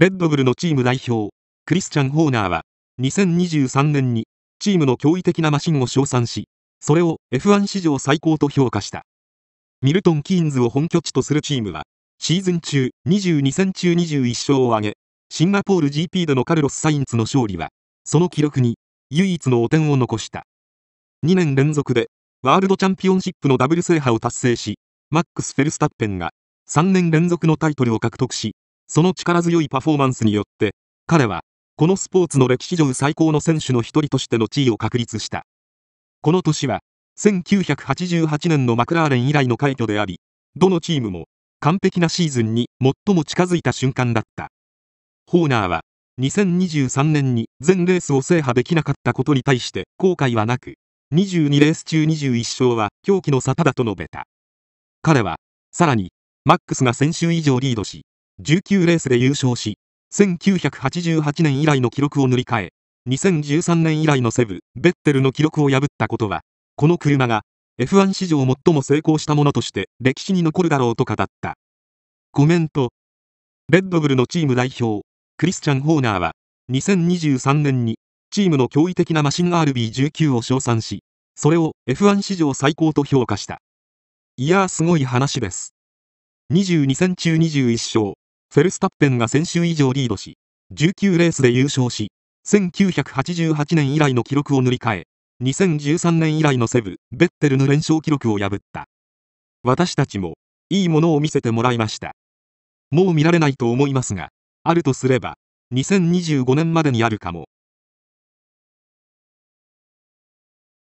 レッドブルのチーム代表、クリスチャン・ホーナーは、2023年に、チームの驚異的なマシンを称賛し、それを F1 史上最高と評価した。ミルトン・キーンズを本拠地とするチームは、シーズン中22戦中21勝を挙げ、シンガポール GP でのカルロス・サインツの勝利は、その記録に唯一の汚点を残した。2年連続でワールドチャンピオンシップのダブル制覇を達成し、マックス・フェルスタッペンが3年連続のタイトルを獲得し、その力強いパフォーマンスによって、彼は、このスポーツの歴史上最高の選手の一人としての地位を確立した。この年は、1988年のマクラーレン以来の快挙であり、どのチームも完璧なシーズンに最も近づいた瞬間だった。ホーナーは、2023年に全レースを制覇できなかったことに対して後悔はなく、22レース中21勝は狂気の沙汰だと述べた。彼は、さらに、マックスが先週以上リードし、19レースで優勝し、1988年以来の記録を塗り替え、2013年以来のセブ・ベッテルの記録を破ったことは、この車が F1 史上最も成功したものとして歴史に残るだろうと語った。コメント。レッドブルのチーム代表、クリスチャン・ホーナーは、2023年にチームの驚異的なマシン RB19 を称賛し、それを F1 史上最高と評価した。いやーすごい話です。22戦中21勝、フェルスタッペンが先週以上リードし、19レースで優勝し、1988年以来の記録を塗り替え、2013年以来のセブ、ベッテルの連勝記録を破った。私たちも、いいものを見せてもらいました。もう見られないと思いますが、あるとすれば、2025年までにあるかも。